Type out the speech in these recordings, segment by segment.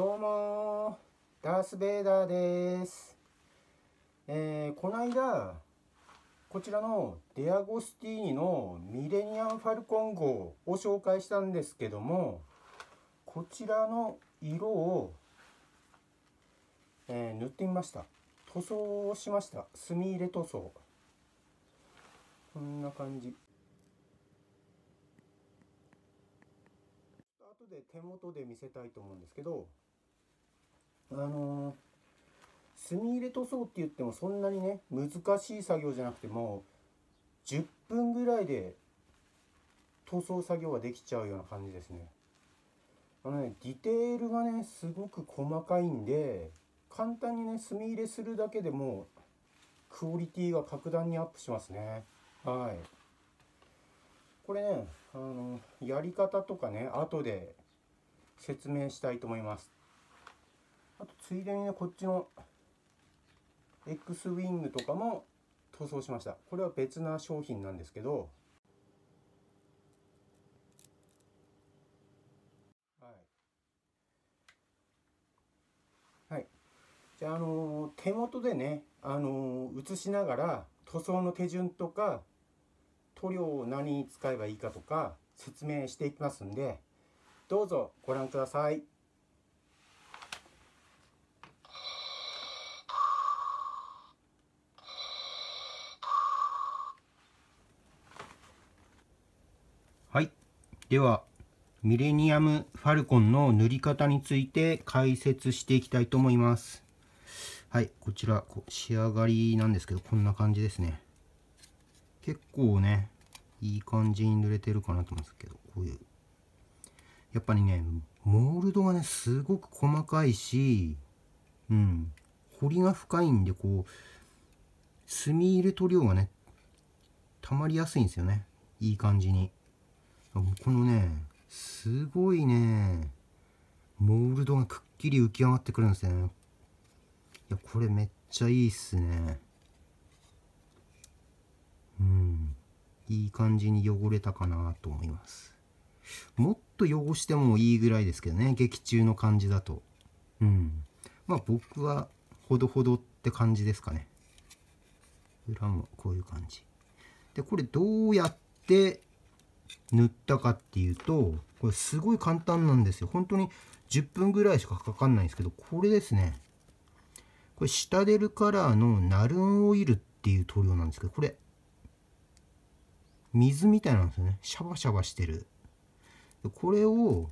どうもダース・ベイダーです。えー、この間、こちらのデアゴスティーニのミレニアン・ファルコン号を紹介したんですけども、こちらの色を、えー、塗ってみました。塗装をしました。墨入れ塗装。こんな感じ。後で手元で見せたいと思うんですけど、あの墨入れ塗装って言ってもそんなにね難しい作業じゃなくても10分ぐらいで塗装作業ができちゃうような感じですねあのねディテールがねすごく細かいんで簡単にね墨入れするだけでもクオリティが格段にアップしますねはいこれねあのやり方とかね後で説明したいと思いますあとついでにねこっちの X ウィングとかも塗装しましたこれは別な商品なんですけどはいはいじゃあ、あのー、手元でね、あのー、写しながら塗装の手順とか塗料を何に使えばいいかとか説明していきますんでどうぞご覧ください。ではミレニアムファルコンの塗り方について解説していきたいと思いますはいこちら仕上がりなんですけどこんな感じですね結構ねいい感じに塗れてるかなと思いますけどこういうやっぱりねモールドがねすごく細かいしうん彫りが深いんでこう墨入れ塗料がね溜まりやすいんですよねいい感じにこのねすごいねモールドがくっきり浮き上がってくるんですねいやこれめっちゃいいっすねうんいい感じに汚れたかなと思いますもっと汚してもいいぐらいですけどね劇中の感じだとうんまあ僕はほどほどって感じですかね裏もこういう感じでこれどうやって塗ったかっていうと、これすごい簡単なんですよ。本当に10分ぐらいしかかかんないんですけど、これですね。これ、下出るカラーのナルンオイルっていう塗料なんですけど、これ、水みたいなんですよね。シャバシャバしてる。これを、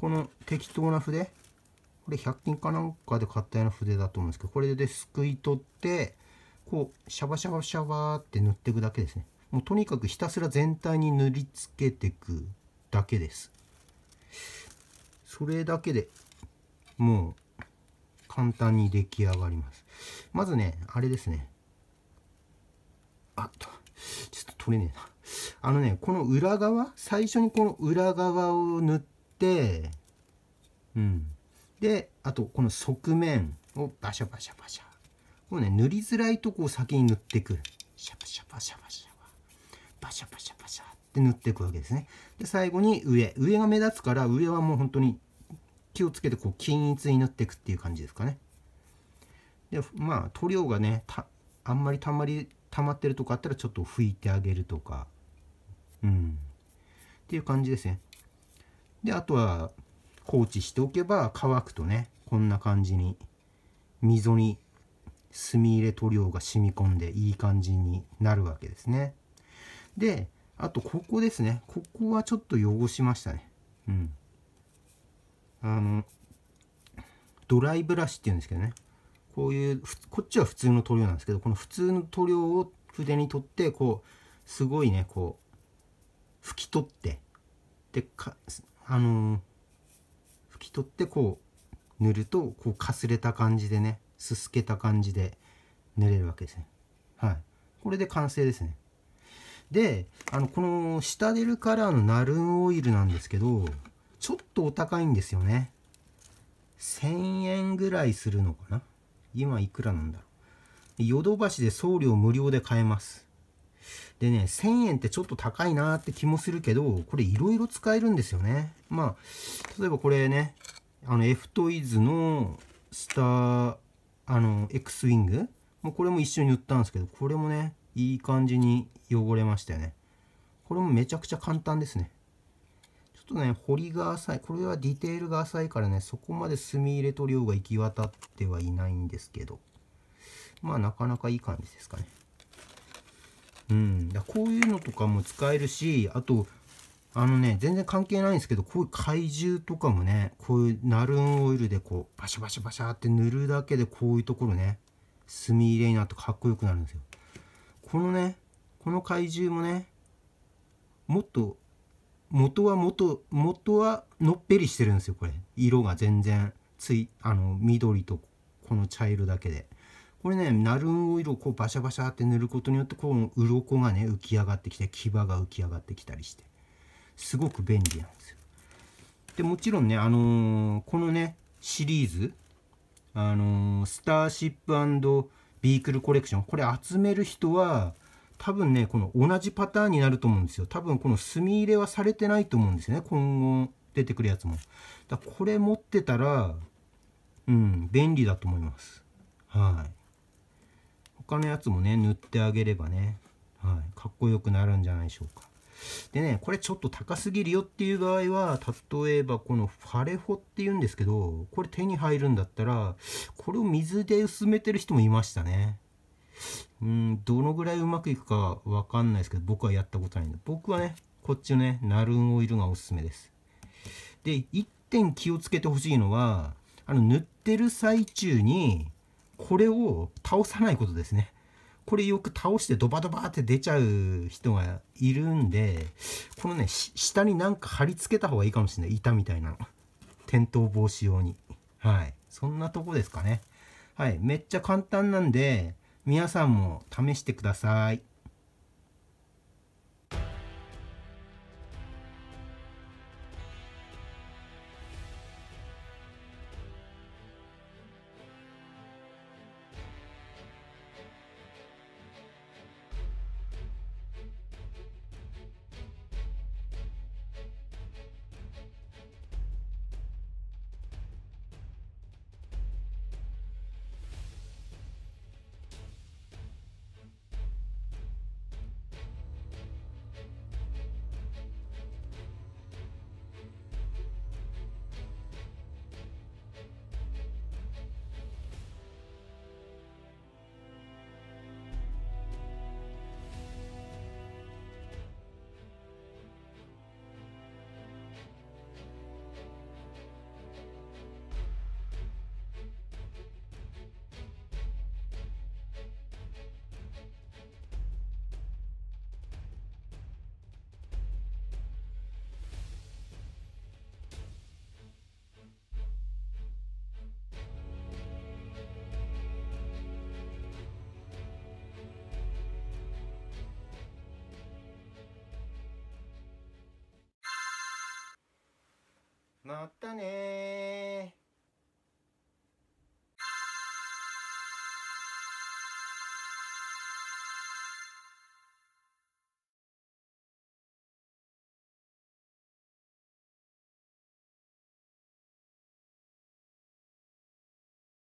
この適当な筆、これ100均かなんかで買ったような筆だと思うんですけど、これですくい取って、こう、シャバシャバシャバーって塗っていくだけですね。もうとにかくひたすら全体に塗りつけてくだけです。それだけでもう簡単に出来上がります。まずね、あれですね。あっと、ちょっと取れねえな。あのね、この裏側、最初にこの裏側を塗って、うん。で、あとこの側面をバシャバシャバシャ。こうね、塗りづらいとこを先に塗っていく。シャバシャバシャバシャ。パシャパシャパシャって塗っていくわけですね。で、最後に上。上が目立つから、上はもう本当に気をつけてこう均一に塗っていくっていう感じですかね。で、まあ塗料がね、あんまりたまり溜まってるとこあったらちょっと拭いてあげるとか。うん。っていう感じですね。で、あとは放置しておけば乾くとね、こんな感じに溝に墨入れ塗料が染み込んでいい感じになるわけですね。で、あとここですね。ここはちょっと汚しましたね。うん。あの、ドライブラシっていうんですけどね。こういう、こっちは普通の塗料なんですけど、この普通の塗料を筆に取って、こう、すごいね、こう、拭き取って、で、か、あのー、拭き取って、こう、塗ると、こう、かすれた感じでね、すすけた感じで塗れるわけですね。はい。これで完成ですね。であのこの下でるカラーのナルンオイルなんですけどちょっとお高いんですよね1000円ぐらいするのかな今いくらなんだろうヨドバシで送料無料で買えますでね1000円ってちょっと高いなーって気もするけどこれいろいろ使えるんですよねまあ例えばこれねあの F トイズのスターあの X ウィングもうこれも一緒に売ったんですけどこれもねいい感じに汚れましたよね。これもめちゃくちゃ簡単ですね。ちょっとね、彫りが浅い。これはディテールが浅いからね、そこまで墨入れと量が行き渡ってはいないんですけど。まあ、なかなかいい感じですかね。うん。だこういうのとかも使えるし、あと、あのね、全然関係ないんですけど、こういう怪獣とかもね、こういうナルンオイルでこう、バシャバシャバシャって塗るだけでこういうところね、墨入れになってかっこよくなるんですよ。このねこの怪獣もねもっと元は元元はのっぺりしてるんですよこれ色が全然ついあの緑とこの茶色だけでこれねナルンオイルをこうバシャバシャって塗ることによってこの鱗がね浮き上がってきて牙が浮き上がってきたりしてすごく便利なんですよでもちろんねあのー、このねシリーズあのー、スターシップビークルコレクションこれ集める人は多分ねこの同じパターンになると思うんですよ多分この墨入れはされてないと思うんですよね今後出てくるやつもだこれ持ってたらうん便利だと思いますはい他のやつもね塗ってあげればね、はい、かっこよくなるんじゃないでしょうかでね、これちょっと高すぎるよっていう場合は、例えばこのファレホっていうんですけど、これ手に入るんだったら、これを水で薄めてる人もいましたね。うん、どのぐらいうまくいくかわかんないですけど、僕はやったことないんで、僕はね、こっちのね、ナルーンオイルがおすすめです。で、1点気をつけてほしいのは、あの、塗ってる最中に、これを倒さないことですね。これよく倒してドバドバって出ちゃう人がいるんで、このね、下になんか貼り付けた方がいいかもしれない。板みたいなの。転倒防止用に。はい。そんなとこですかね。はい。めっちゃ簡単なんで、皆さんも試してください。またね